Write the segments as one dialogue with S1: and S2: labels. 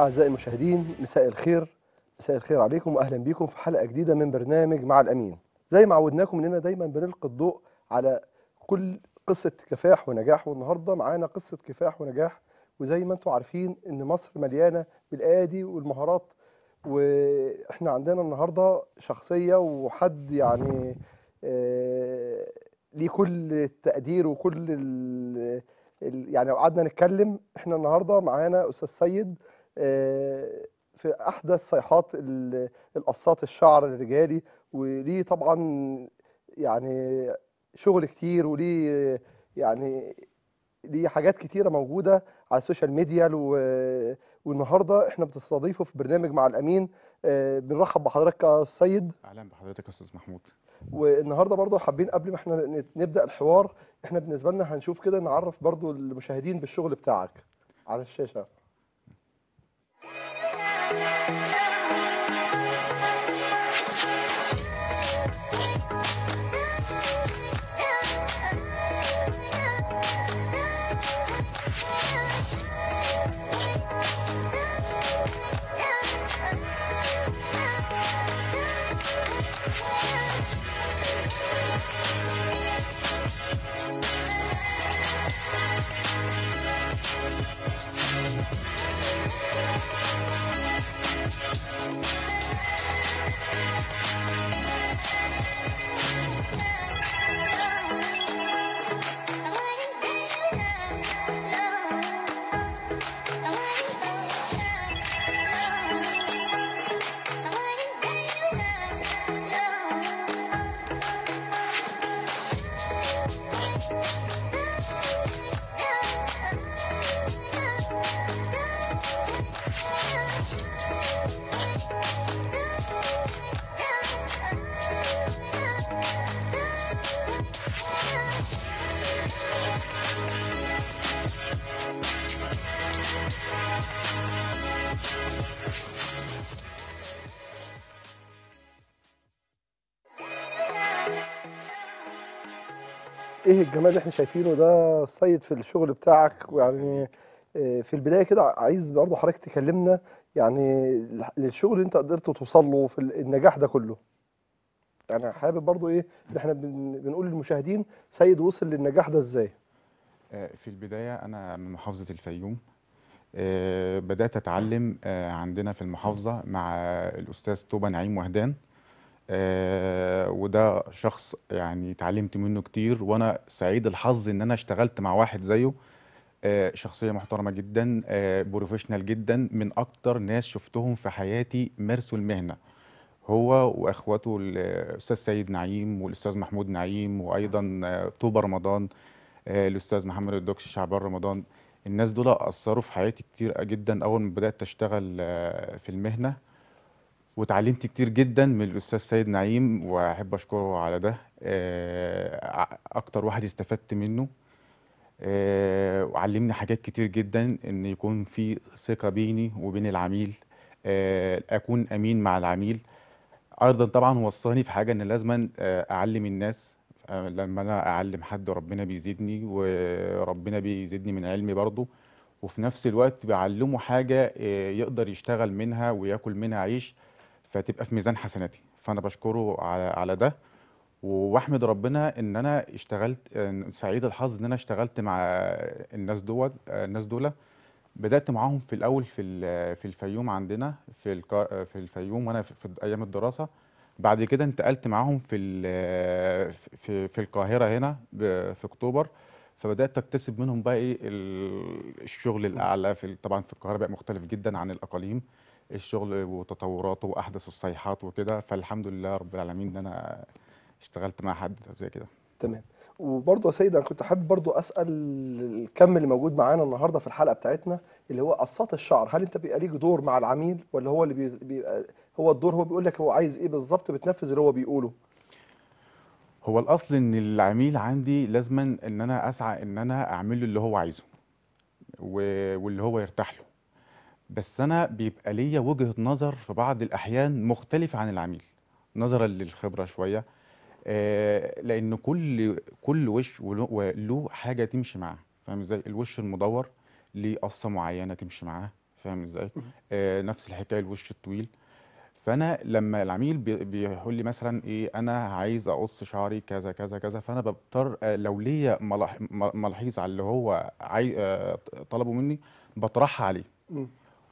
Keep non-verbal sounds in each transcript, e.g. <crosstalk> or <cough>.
S1: أعزائي المشاهدين مساء الخير مساء الخير عليكم وأهلا بيكم في حلقة جديدة من برنامج مع الأمين زي ما عودناكم إننا دايما بنلقي الضوء على كل قصة كفاح ونجاح والنهاردة معانا قصة كفاح ونجاح وزي ما انتم عارفين إن مصر مليانة بالأيادي والمهارات وإحنا عندنا النهاردة شخصية وحد يعني آه، ليه كل التقدير وكل ال يعني لو قعدنا نتكلم احنا النهارده معانا استاذ سيد في احدث صيحات القصات الشعر الرجالي وليه طبعا يعني شغل كتير وليه يعني ليه حاجات كتيره موجوده على السوشيال ميديا والنهارده احنا بنستضيفه في برنامج مع الامين آه، بنرحب بحضرتك يا سيد
S2: اهلا بحضرتك يا استاذ محمود
S1: والنهارده برضه حابين قبل ما احنا نبدا الحوار احنا بالنسبه لنا هنشوف كده نعرف برضه المشاهدين بالشغل بتاعك على الشاشه Thank you. ايه الجمال اللي احنا شايفينه ده سيد في الشغل بتاعك ويعني آه، في البدايه كده عايز برضه حضرتك تكلمنا يعني للشغل اللي انت قدرت توصل له في النجاح ده كله يعني حابب برضه ايه ان احنا بنقول للمشاهدين سيد وصل للنجاح ده ازاي
S2: آه، في البدايه انا من محافظه الفيوم آه، بدات اتعلم عندنا في المحافظه مع الاستاذ طوبة نعيم وهدان آه، وده شخص يعني اتعلمت منه كتير وانا سعيد الحظ ان انا اشتغلت مع واحد زيه آه، شخصيه محترمه جدا بروفيشنال آه، جدا من اكتر ناس شفتهم في حياتي مارسوا المهنه هو واخواته الاستاذ سيد نعيم والاستاذ محمود نعيم وايضا طوبى رمضان الاستاذ محمد الدكش شعبان رمضان الناس دول اثروا في حياتي كتير جدا اول ما بدات اشتغل في المهنه وتعلمت كتير جدا من الاستاذ سيد نعيم واحب اشكره على ده آه، اكتر واحد استفدت منه آه، وعلمني حاجات كتير جدا ان يكون في ثقه بيني وبين العميل آه، اكون امين مع العميل ايضا طبعا وصاني في حاجه ان لازما اعلم الناس لما انا اعلم حد ربنا بيزيدني وربنا بيزيدني من علمي برضه وفي نفس الوقت بعلمه حاجه يقدر يشتغل منها وياكل منها عيش فتبقى في ميزان حسناتي فانا بشكره على على ده واحمد ربنا ان انا اشتغلت سعيد الحظ ان انا اشتغلت مع الناس دول الناس دول بدات معاهم في الاول في في الفيوم عندنا في في الفيوم وانا في ايام الدراسه بعد كده انتقلت معاهم في في في القاهره هنا في اكتوبر فبدات اكتسب منهم بقى ايه الشغل الاعلى في طبعا في القاهره بقى مختلف جدا عن الاقاليم الشغل وتطوراته واحدث الصيحات وكده فالحمد لله رب العالمين ان انا اشتغلت مع حد زي كده تمام
S1: وبرضه يا سيد انا كنت حابب برضه اسال الكم اللي موجود معانا النهارده في الحلقه بتاعتنا اللي هو قصات الشعر هل انت بيبقى ليك دور مع العميل ولا هو اللي بيبقى هو الدور هو بيقول لك هو عايز ايه بالظبط بتنفذ اللي هو
S2: بيقوله هو الاصل ان العميل عندي لازما ان انا اسعى ان انا اعمل له اللي هو عايزه واللي هو يرتاح له بس أنا بيبقى ليّا وجهة نظر في بعض الأحيان مختلفة عن العميل، نظرًا للخبرة شوية آه، لأن كل كل وِش وله حاجة تمشي معاه، فاهم إزاي؟ الوِش المدوّر ليه قصّة معيّنة تمشي معاه، فاهم إزاي؟ آه، نفس الحكاية الوِش الطويل، فأنا لمّا العميل بيقول لي مثلًا إيه، أنا عايز أقُص شعري كذا، كذا، كذا، فأنا بضطر آه، لو ليّا ملاحظ على اللي هو طلبه منّي، بطرحها عليه.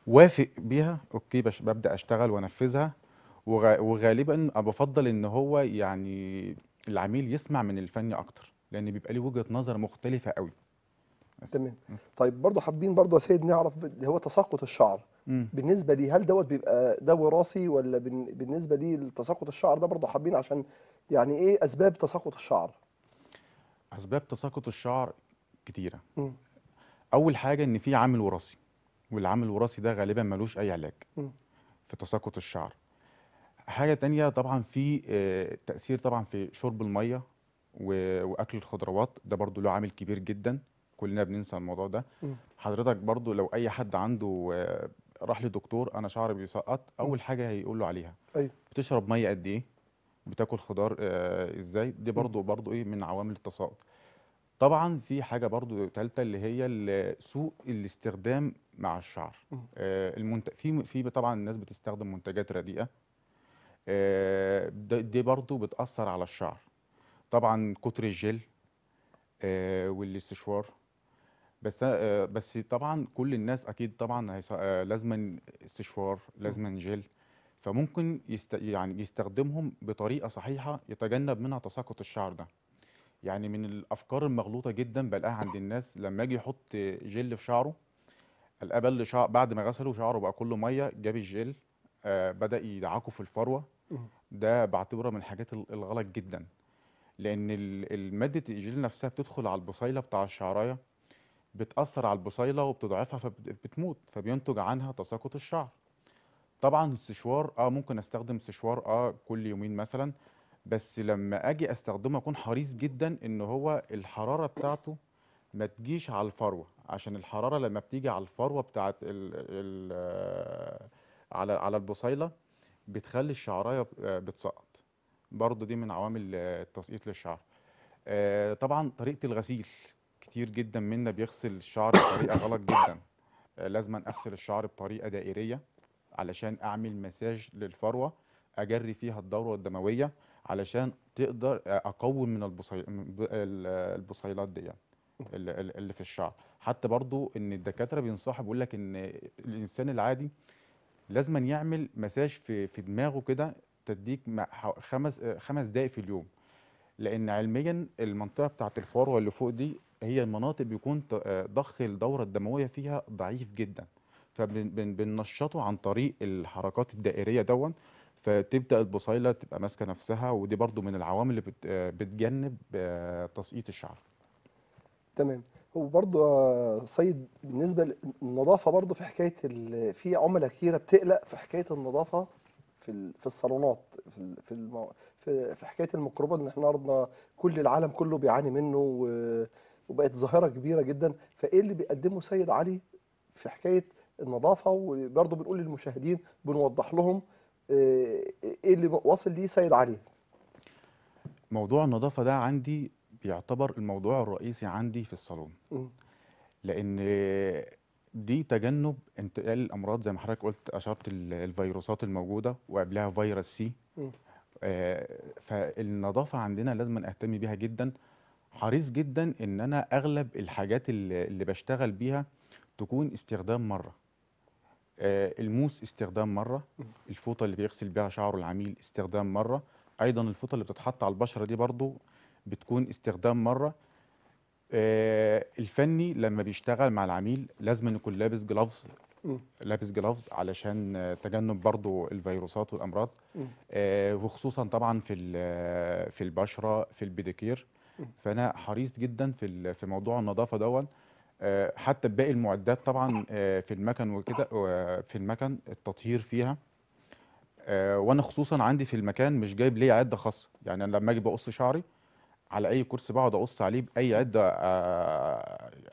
S2: وافق بيها اوكي بش ببدا اشتغل وانفذها وغالبا بفضل ان هو يعني العميل يسمع من الفني اكتر لان بيبقى ليه وجهة نظر مختلفة قوي
S1: تمام طيب برضه حابين برضه يا سيد نعرف اللي هو تساقط الشعر مم. بالنسبه لي هل دوت بيبقى ده وراثي ولا بالنسبه لي تساقط الشعر ده برضه حابين عشان يعني ايه اسباب تساقط الشعر
S2: اسباب تساقط الشعر كتيرة مم. اول حاجة ان في عامل وراثي والعامل الوراثي ده غالبا ملوش اي علاج في تساقط الشعر حاجه تانية طبعا في آه، تاثير طبعا في شرب الميه واكل الخضروات ده برضو له عامل كبير جدا كلنا بننسى الموضوع ده حضرتك برضو لو اي حد عنده آه، راح لدكتور انا شعري بيسقط اول حاجه هيقول له عليها أيوه. بتشرب ميه قد ايه بتاكل خضار آه، ازاي دي برضو برضو ايه من عوامل التساقط طبعا في حاجه برضو ثالثه اللي هي سوء الاستخدام مع الشعر آه المنت... في في طبعا الناس بتستخدم منتجات رديئه آه دي برضو بتاثر على الشعر طبعا كتر الجل آه والاستشوار بس آه بس طبعا كل الناس اكيد طبعا آه لازما استشوار لازما جل فممكن يست... يعني يستخدمهم بطريقه صحيحه يتجنب منها تساقط الشعر ده يعني من الافكار المغلوطه جدا بلاقيها عند الناس لما اجي يحط جل في شعره الابل شعر بعد ما غسله شعره بقى كله ميه جاب الجل آه بدا يدعكه في الفروه ده بعتبره من الحاجات الغلط جدا لان ماده الجل نفسها بتدخل على البصيله بتاع الشعرايه بتاثر على البصيله وبتضعفها فبتموت فبينتج عنها تساقط الشعر طبعا السشوار اه ممكن استخدم سشوار اه كل يومين مثلا بس لما اجي استخدمه اكون حريص جدا ان هو الحراره بتاعته ما تجيش على الفروه عشان الحراره لما بتيجي على الفروه بتاعت الـ الـ على على البصيله بتخلي الشعرايه آه، بتسقط برضو دي من عوامل التسقيط للشعر آه، طبعا طريقه الغسيل كتير جدا منا بيغسل الشعر بطريقه غلط جدا آه، لازم اغسل الشعر بطريقه دائريه علشان اعمل مساج للفروه اجري فيها الدوره الدمويه علشان تقدر اقوم من البصيلات دي يعني اللي في الشعر حتى برضو ان الدكاتره بينصحوا بيقول لك ان الانسان العادي لازما يعمل مساج في في دماغه كده تديك خمس خمس دقائق في اليوم لان علميا المنطقه بتاعه الفروه اللي فوق دي هي المناطق بيكون ضخ الدوره الدمويه فيها ضعيف جدا فبننشطه عن طريق الحركات الدائريه دون فتبدا البصيله تبقى ماسكه نفسها ودي برضو من العوامل اللي بتجنب آه، تسقيط الشعر
S1: تمام وبرضه سيد بالنسبه للنظافه برضو في حكايه في عملاء كتيره بتقلق في حكايه النظافه في في الصالونات في في في, في حكايه الميكروبات ان احنا النهارده كل العالم كله بيعاني منه وبقت ظاهره كبيره جدا فايه اللي بيقدمه سيد علي في حكايه النظافه وبرضه بنقول للمشاهدين بنوضح لهم آه، ايه اللي واصل ليه سيد علي؟
S2: موضوع النظافه ده عندي بيعتبر الموضوع الرئيسي عندي في الصالون لان دي تجنب انتقال الامراض زي ما حضرتك قلت اشرت الفيروسات الموجوده وقبلها فيروس سي آه فالنظافه عندنا لازم اهتم بيها جدا حريص جدا ان انا اغلب الحاجات اللي بشتغل بيها تكون استخدام مره آه، الموس استخدام مره الفوطه اللي بيغسل بيها شعره العميل استخدام مره ايضا الفوطه اللي بتتحط على البشره دي برضو بتكون استخدام مره آه، الفني لما بيشتغل مع العميل لازم يكون لابس جلافز لابس جلافز علشان تجنب برضو الفيروسات والامراض آه، وخصوصا طبعا في في البشره في البيديكير فانا حريص جدا في في موضوع النظافه دون آه، حتى باقي المعدات طبعا آه، في المكن وكده في المكن التطهير فيها آه، وانا خصوصا عندي في المكان مش جايب ليه عده خاصه يعني انا لما اجي بقص شعري على اي كرسي بقعد اقص عليه باي عده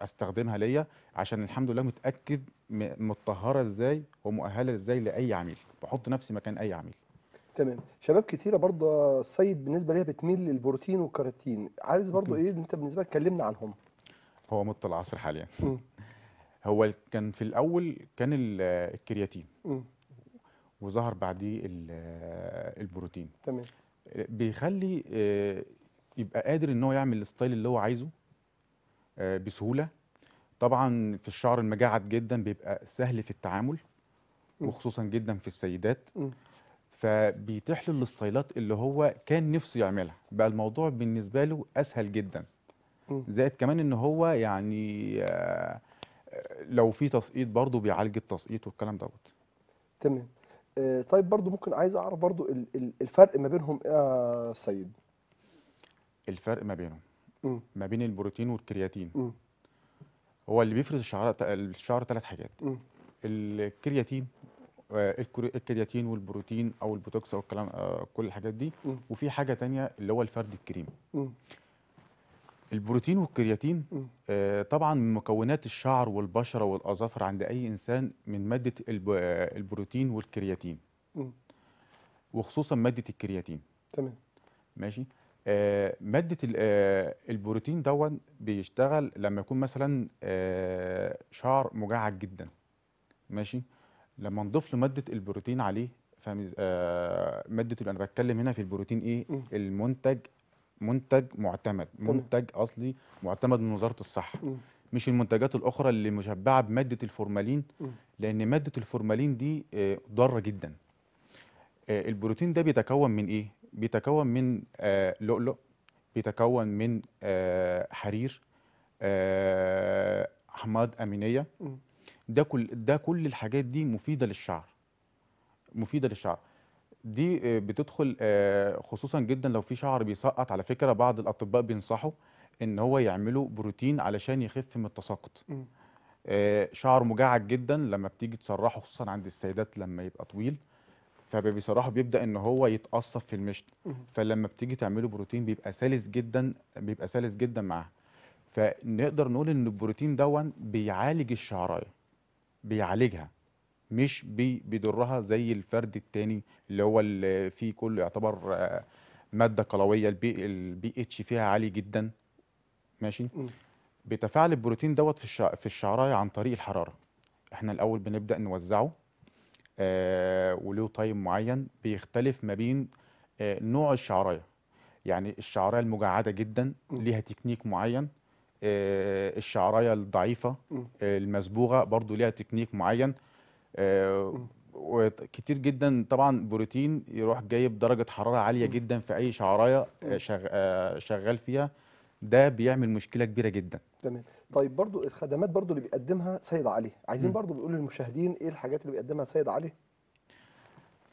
S2: استخدمها ليا عشان الحمد لله متاكد متطهره ازاي ومؤهله ازاي لاي عميل بحط نفسي مكان اي عميل
S1: تمام شباب كتيره برضه السيد بالنسبه ليها بتميل للبروتين والكراتين عايز برضه ايه انت بالنسبه لك كلمنا عنهم
S2: هو مط العصر حاليا م. هو كان في الاول كان الكرياتين م. وظهر بعديه البروتين تمام بيخلي آه، يبقى قادر ان هو يعمل الستايل اللي هو عايزه آه، بسهوله طبعا في الشعر المجعد جدا بيبقى سهل في التعامل وخصوصا جدا في السيدات م. فبيتيح له الستايلات اللي هو كان نفسه يعملها بقى الموضوع بالنسبه له اسهل جدا زائد كمان ان هو يعني آه، لو في تسقيط برضه بيعالج التسقيط والكلام دوت
S1: تمام آه، طيب برضه ممكن عايز اعرف برضه الفرق ما بينهم ايه يا سيد
S2: الفرق ما بينهم ما بين البروتين والكرياتين م. هو اللي بيفرز الشعر الشعر ثلاث حاجات م. الكرياتين آه، الكرياتين والبروتين او البوتوكس او الكلام كل الحاجات دي م. وفي حاجه تانية اللي هو الفرد الكريم البروتين والكرياتين آه طبعا من مكونات الشعر والبشره والاظافر عند اي انسان من ماده آه، البروتين والكرياتين وخصوصا ماده الكرياتين تمام ماشي آه ماده آه البروتين دون بيشتغل لما يكون مثلا آه شعر مجعد جدا ماشي لما نضيف له ماده البروتين عليه فاهم آه ماده انا بتكلم هنا في البروتين ايه م. المنتج منتج معتمد منتج اصلي معتمد من وزاره الصحه مش المنتجات الاخرى اللي مشبعه بماده الفورمالين لان ماده الفورمالين دي آه، ضاره جدا آه، البروتين ده بيتكون من ايه بيتكون من آه، لؤلؤ بيتكون من حرير احماض امينيه ده كل ده كل الحاجات دي مفيده للشعر مفيده للشعر دي آه، بتدخل آه، خصوصا جدا لو في شعر بيسقط على فكره بعض الاطباء بينصحوا ان هو يعملوا بروتين علشان يخف من التساقط آه، شعر مجعد جدا لما بتيجي تسرحه خصوصا عند السيدات لما يبقى طويل فبيسرحه بيبدا ان هو يتقصف في المشط فلما بتيجي تعمله بروتين بيبقى سلس جدا بيبقى سلس جدا معاه فنقدر نقول ان البروتين دون بيعالج الشعرايه بيعالجها مش بيضرها زي الفرد الثاني اللي هو اللي فيه كله يعتبر آه، ماده قلويه البي البي اتش فيها عالي جدا ماشي بتفاعل البروتين دوت في في الشعرايه عن طريق الحراره احنا الاول بنبدا نوزعه آه وله تايم طيب معين بيختلف ما بين آه نوع الشعرايه يعني الشعرايه المجعده جدا ليها تكنيك معين آه الشعرايه الضعيفه آه، المسبوغه برضو ليها تكنيك معين آه، وكتير جدا طبعا بروتين يروح جايب درجه حراره عاليه جدا في اي شعرايه آه، آه، شغال فيها ده بيعمل مشكله كبيره جدا
S1: تمام طيب برضو الخدمات برضو اللي بيقدمها سيد علي عايزين م. برضو بيقول للمشاهدين ايه الحاجات اللي بيقدمها
S2: سيد علي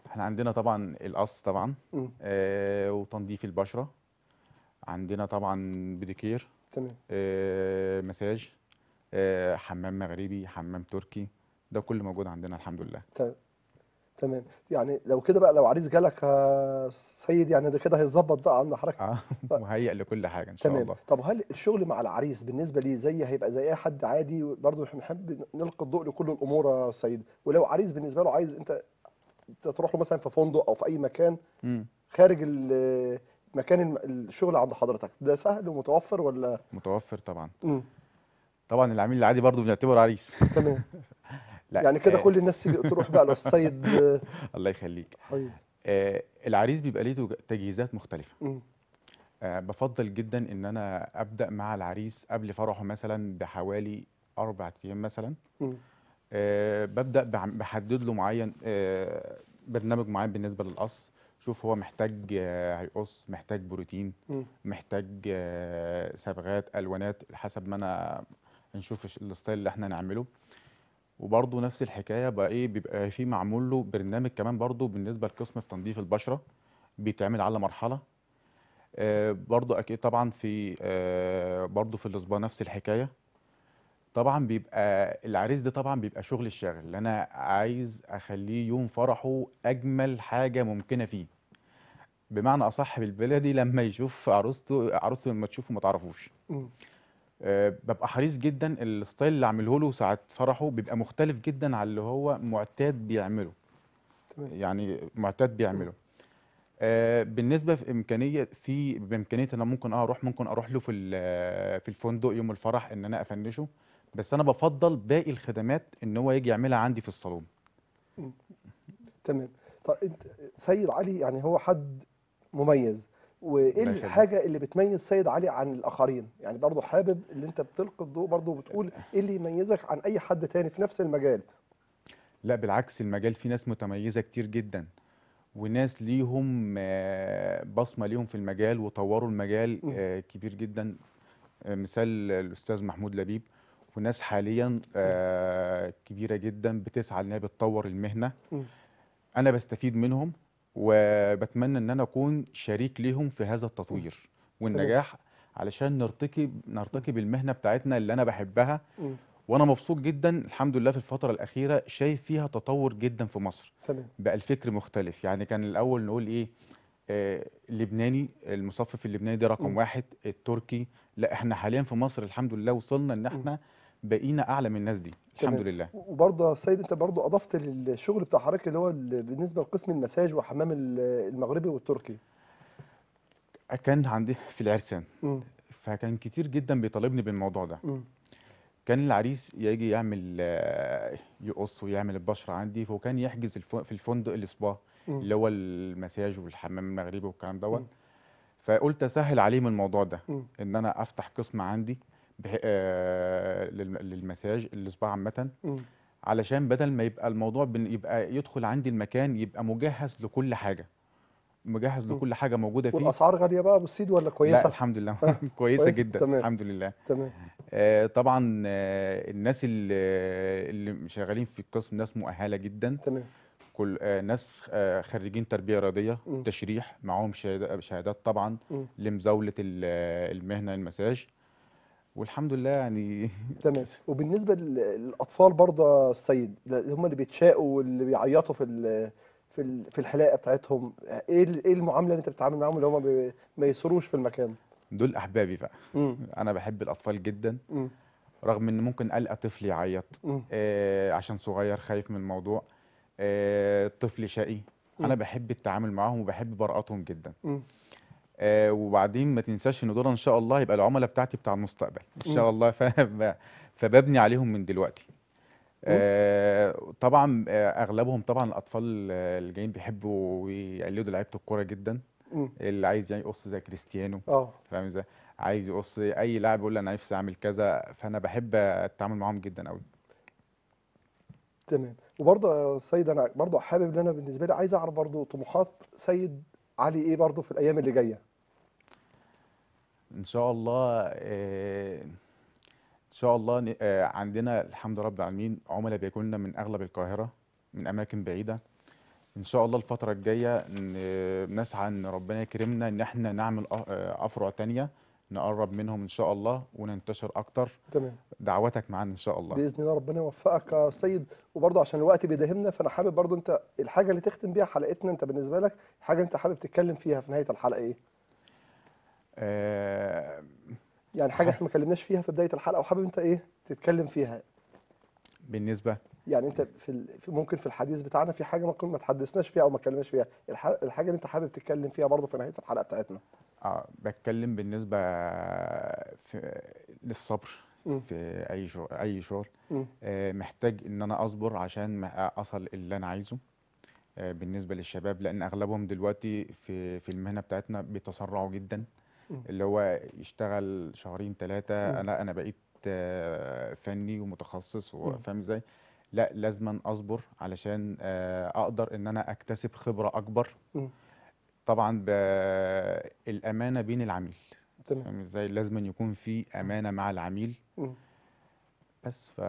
S2: احنا عندنا طبعا القص طبعا م. آه وتنظيف البشره عندنا طبعا بديكير تمام آه مساج آه حمام مغربي حمام تركي ده كل موجود عندنا الحمد لله
S1: طيب. تمام يعني لو كده بقى لو عريس جالك يا آه، سيد يعني ده كده هيظبط بقى عند حضرتك اه طيب.
S2: مهيئ لكل حاجه ان شاء تمام. الله
S1: طب هل الشغل مع العريس بالنسبه لي زي هيبقى زي اي حد عادي برضه احنا بنحب نلقي الضوء لكل الامور يا سيد ولو عريس بالنسبه له عايز انت تروح له مثلا في فندق او في اي مكان م. خارج مكان الشغل عند حضرتك ده سهل ومتوفر ولا
S2: متوفر طبعا م. طبعا العميل العادي برضه بنعتبره عريس تمام <laughs> لا يعني كده آه كل الناس تيجي تروح بقى للصيد <laughs> الله يخليك حبيبي آه العريس بيبقى ليه تجهيزات مختلفه آه بفضل جدا ان انا ابدا مع العريس قبل فرحه مثلا بحوالي اربع ايام مثلا آه ببدا بحدد له معين آه برنامج معين بالنسبه للقص شوف هو محتاج آه، هيقص محتاج بروتين محتاج صبغات آه، الوانات حسب ما انا نشوف الستايل اللي احنا نعمله وبرضه نفس الحكايه بقى ايه بيبقى في معمول له برنامج كمان برضه بالنسبه لقسم في تنظيف البشره بيتعمل على مرحله آه برضه اكيد طبعا في آه برضه في الاسبوع نفس الحكايه طبعا بيبقى العريس ده طبعا بيبقى شغل الشاغل اللي انا عايز اخليه يوم فرحه اجمل حاجه ممكنه فيه بمعنى اصح بالبلدي لما يشوف عروسته عروسته لما تشوفه ما تعرفوش آه، ببقى حريص جدا الستايل اللي عامله له ساعه فرحه بيبقى مختلف جدا على اللي هو معتاد بيعمله تمام. يعني معتاد بيعمله آه بالنسبه في امكانيه في بامكانيه ان انا ممكن اروح ممكن اروح له في في الفندق يوم الفرح ان انا افنشه بس انا بفضل باقي الخدمات ان هو يجي يعملها عندي في الصالون
S1: تمام طب انت سيد علي يعني هو حد مميز
S2: وايه الحاجه
S1: اللي بتميز سيد علي عن الاخرين يعني برضه حابب اللي انت بتلقي الضوء برضه بتقول ايه اللي يميزك عن اي حد تاني في نفس المجال
S2: لا بالعكس المجال فيه ناس متميزه كتير جدا وناس ليهم آه، بصمه ليهم في المجال وطوروا المجال آه، كبير جدا آه، مثال الاستاذ محمود لبيب وناس حاليا كبيره جدا بتسعى انها بتطور المهنه انا بستفيد منهم وبتمنى ان انا اكون شريك ليهم في هذا التطوير والنجاح علشان نرتكب نرتكب المهنه بتاعتنا اللي انا بحبها وانا مبسوط جدا الحمد لله في الفتره الاخيره شايف فيها تطور جدا في مصر تمام بقى الفكر مختلف يعني كان الاول نقول ايه اللبناني آه، المصفف اللبناني ده رقم واحد التركي لا احنا حاليا في مصر الحمد لله وصلنا ان احنا بقينا اعلى من الناس دي الحمد تمام. لله
S1: وبرضه يا سيد انت برضه اضفت للشغل بتاع حضرتك اللي هو بالنسبه لقسم المساج وحمام المغربي والتركي
S2: كان عندي في العرسان م. فكان كتير جدا بيطالبني بالموضوع ده م. كان العريس يجي يعمل آه، يقص ويعمل البشره عندي وكان يحجز في الفندق السبا اللي هو المساج والحمام المغربي والكلام دوت فقلت اسهل عليه من الموضوع ده م. ان انا افتح قسم عندي آه، للمساج الصباع عامه علشان بدل ما يبقى الموضوع يبقى يدخل عندي المكان يبقى مجهز لكل حاجه مجهز لكل حاجه موجوده فيه والاسعار
S1: غاليه بقى ابو السيد ولا كويسه؟ لا الحمد لله <laughs> كويسه جدا تمام. الحمد
S2: لله تمام آه طبعا آه الناس اللي, اللي شغالين في القسم ناس مؤهله جدا تمام كل آه ناس آه خريجين تربيه رياضيه تشريح معاهم شهادات طبعا لمزاوله المهنه المساج والحمد لله يعني
S1: <laughs> تمام وبالنسبه للاطفال برضه السيد هم اللي بيتشاقوا واللي بيعيطوا في في في الحلاقه بتاعتهم ايه ايه المعامله اللي انت بتتعامل معاهم اللي هم
S2: ما يصروش في المكان دول احبابي بقى انا بحب الاطفال جدا مم. رغم ان ممكن القى طفل يعيط آه عشان صغير خايف من الموضوع آه طفل شقي انا بحب التعامل معاهم وبحب براءتهم جدا مم. آه، وبعدين ما تنساش ان دول ان شاء الله يبقى العملاء بتاعتي بتاع المستقبل ان شاء الله فببني عليهم من دلوقتي آه، طبعا آه، اغلبهم طبعا الاطفال اللي جايين بيحبوا يقلدوا لعيبه الكوره جدا اللي عايز يعني يقص زي كريستيانو اه فاهم ازاي عايز يقص اي لاعب يقول انا نفسي اعمل كذا فانا بحب التعامل معاهم جدا قوي
S1: تمام وبرضه سيد انا برضه حابب ان انا بالنسبه لي عايز اعرف برضه طموحات سيد علي ايه برضه في الايام اللي جايه
S2: ان شاء الله آه، ان شاء الله آه، عندنا الحمد رب العالمين عملاء بيكوننا من اغلب القاهره من اماكن بعيده ان شاء الله الفتره الجايه آه، نسعى ان ربنا يكرمنا ان احنا نعمل افرع تانية نقرب منهم ان شاء الله وننتشر اكتر تمام دعوتك معانا ان شاء الله باذن
S1: الله ربنا يوفقك يا سيد وبرضه عشان الوقت بيداهمنا فانا حابب برضه انت الحاجه اللي تختم بيها حلقتنا انت بالنسبه لك حاجه انت حابب تتكلم فيها في نهايه الحلقه ايه آه، يعني حاجه احنا ما اتكلمناش فيها في بدايه الحلقه وحابب انت ايه تتكلم فيها بالنسبه يعني انت في ممكن في الحديث بتاعنا في حاجه ممكن ما تحدثناش فيها او ما اتكلمناش فيها الحاجه اللي انت حابب تتكلم فيها برضه في نهايه الحلقه بتاعتنا
S2: اه بتكلم بالنسبه في للصبر م. في اي شغل اي شغل آه محتاج ان انا اصبر عشان اصل اللي انا عايزه آه، بالنسبه للشباب لان اغلبهم دلوقتي في في المهنه بتاعتنا بيتسرعوا جدا اللي هو يشتغل شهرين ثلاثه انا انا بقيت آه، فني ومتخصص وفاهم ازاي لا لازما اصبر علشان آه، اقدر ان انا اكتسب خبره اكبر طبعا الامانه بين العميل فاهم ازاي لازما يكون في امانه مع العميل بس ف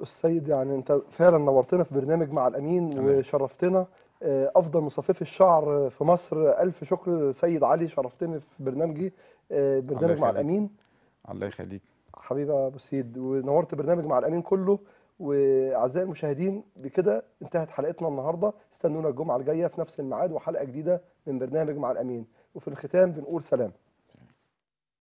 S1: السيد يعني انت فعلا نورتنا في برنامج مع الامين وشرفتنا آه، افضل مصففي الشعر في مصر الف شكر سيد علي شرفتني في برنامجي آه، برنامج مع الامين الله يخليك حبيبي يا ابو سيد ونورت برنامج مع الامين كله واعزائي المشاهدين بكده انتهت حلقتنا النهارده استنونا الجمعه الجايه في نفس الميعاد وحلقه جديده من برنامج مع الامين وفي الختام بنقول سلام